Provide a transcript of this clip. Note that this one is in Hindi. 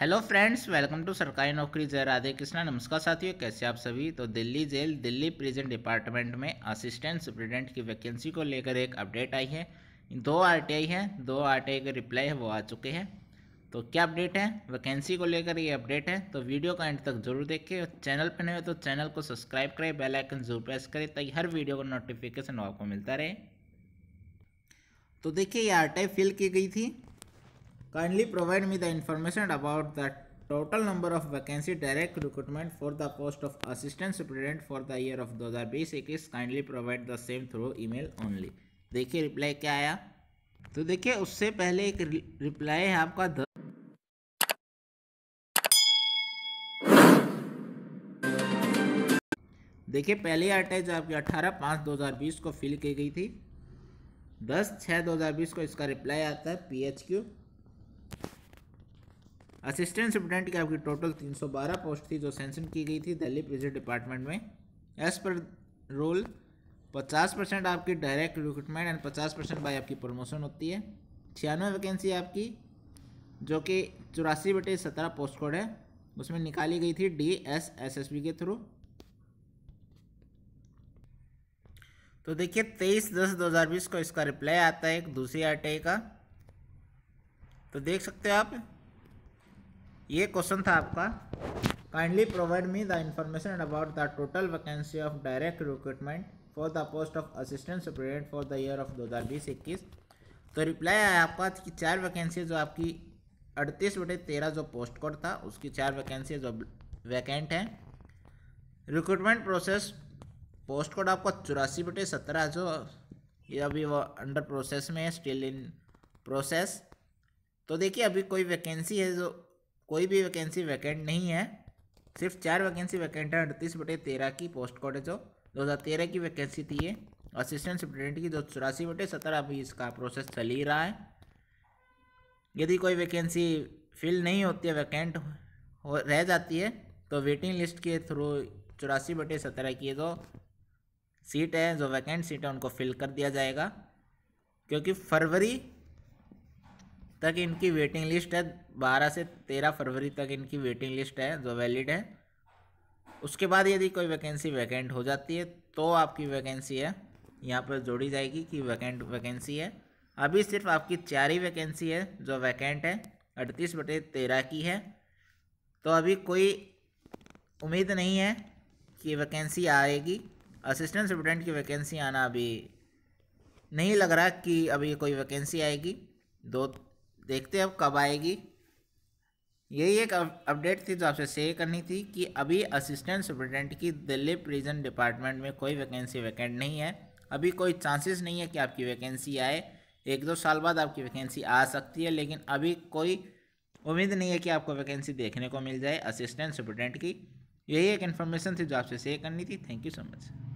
हेलो फ्रेंड्स वेलकम टू सरकारी नौकरी जय राधे कृष्णा नमस्कार साथियों कैसे आप सभी तो Delhi jail Delhi prison department में असिस्टेंट सुप्रिटेंडेंट की वैकेंसी को लेकर एक अपडेट आई है दो आरटीआई हैं दो आरटीआई के रिप्लाई है वो आ चुके हैं तो क्या अपडेट है वैकेंसी को लेकर ये अपडेट है तो वीडियो का एंड तक जरूर देखें चैनल पर नहीं हो तो चैनल को सब्सक्राइब करें बेलाइकन जरूर प्रेस करें ताकि हर वीडियो का नोटिफिकेशन आपको मिलता रहे तो देखिए ये आर फिल की गई थी Kindly provide me the information about the total number of vacancy direct recruitment for the post of assistant superintendent for the year of 2020 kindly provide the same through email only देखिए रिप्लाई क्या आया तो देखिए उससे पहले एक रिप्लाई है आपका द देखिए पहली अटैच आपकी 18 पाँच 2020 को फिल की गई थी 10 छः 2020 को इसका रिप्लाई आता है P H Q assistant superintendent की आपकी टोटल 312 पोस्ट थी जो सेंसन की गई थी दिल्ली पुलिस डिपार्टमेंट में एज पर रोल 50 परसेंट आपकी direct recruitment and 50 percent by आपकी प्रमोशन होती है छियानवे वैकेंसी आपकी जो कि चौरासी बटे सत्रह पोस्ट कोड है उसमें निकाली गई थी D S S S B के थ्रू तो देखिए तेईस दस दो हज़ार बीस को इसका रिप्लाई आता है एक दूसरी आर का तो देख सकते हो आप ये क्वेश्चन था आपका kindly provide me the information about the total vacancy of direct recruitment for the post of assistant superintendent for the year of दो हज़ार बीस इक्कीस तो रिप्लाई आया आपका कि चार वैकेंसी जो आपकी अड़तीस बटे तेरह जो पोस्ट कोड था उसकी चार वैकेंसी जो वैकेंट हैं रिक्रूटमेंट प्रोसेस पोस्ट कोड आपका चौरासी बटे सत्रह जो ये अभी वो अंडर प्रोसेस में है स्टिल इन प्रोसेस तो देखिए अभी कोई वैकेंसी है जो कोई भी वैकेंसी वैकेंट नहीं है सिर्फ चार वैकेंसी वैकेंट है अड़तीस बटे तेरह की पोस्ट कोड है जो दो हज़ार तेरह की वैकेंसी थी ये असिस्टेंट सुप्रिटेंडेंट की दो चौरासी बटे सत्रह अभी इसका प्रोसेस चल ही रहा है यदि कोई वैकेंसी फिल नहीं होती है वैकेंट हो रह जाती है तो वेटिंग लिस्ट के थ्रू चौरासी बटे सत्रह की जो सीट है जो वैकेंट सीट है उनको फिल कर दिया जाएगा क्योंकि फरवरी तक इनकी वेटिंग लिस्ट है बारह से तेरह फरवरी तक इनकी वेटिंग लिस्ट है जो वैलिड है उसके बाद यदि कोई वैकेंसी वैकेंट हो जाती है तो आपकी वैकेंसी है यहाँ पर जोड़ी जाएगी कि वैकेंट वैकेंसी है अभी सिर्फ आपकी चार ही वैकेंसी है जो वैकेंट है अड़तीस बटे तेरह की है तो अभी कोई उम्मीद नहीं है कि वैकेंसी आएगी असिस्टेंट स्टूडेंट की वैकेंसी आना अभी नहीं लग रहा कि अभी कोई वैकेंसी आएगी दो देखते हैं अब कब आएगी यही एक अपडेट थी जो आपसे शेयर करनी थी कि अभी असिस्टेंट सुप्रिटेंडेंट की दिल्ली प्रिजन डिपार्टमेंट में कोई वैकेंसी वैकेंट नहीं है अभी कोई चांसेस नहीं है कि आपकी वैकेंसी आए एक दो साल बाद आपकी वैकेंसी आ सकती है लेकिन अभी कोई उम्मीद नहीं है कि आपको वैकेंसी देखने को मिल जाए असिस्टेंट सुप्रिटेंडेंट की यही एक इन्फॉर्मेशन थी जो आपसे शेयर करनी थी थैंक यू सो मच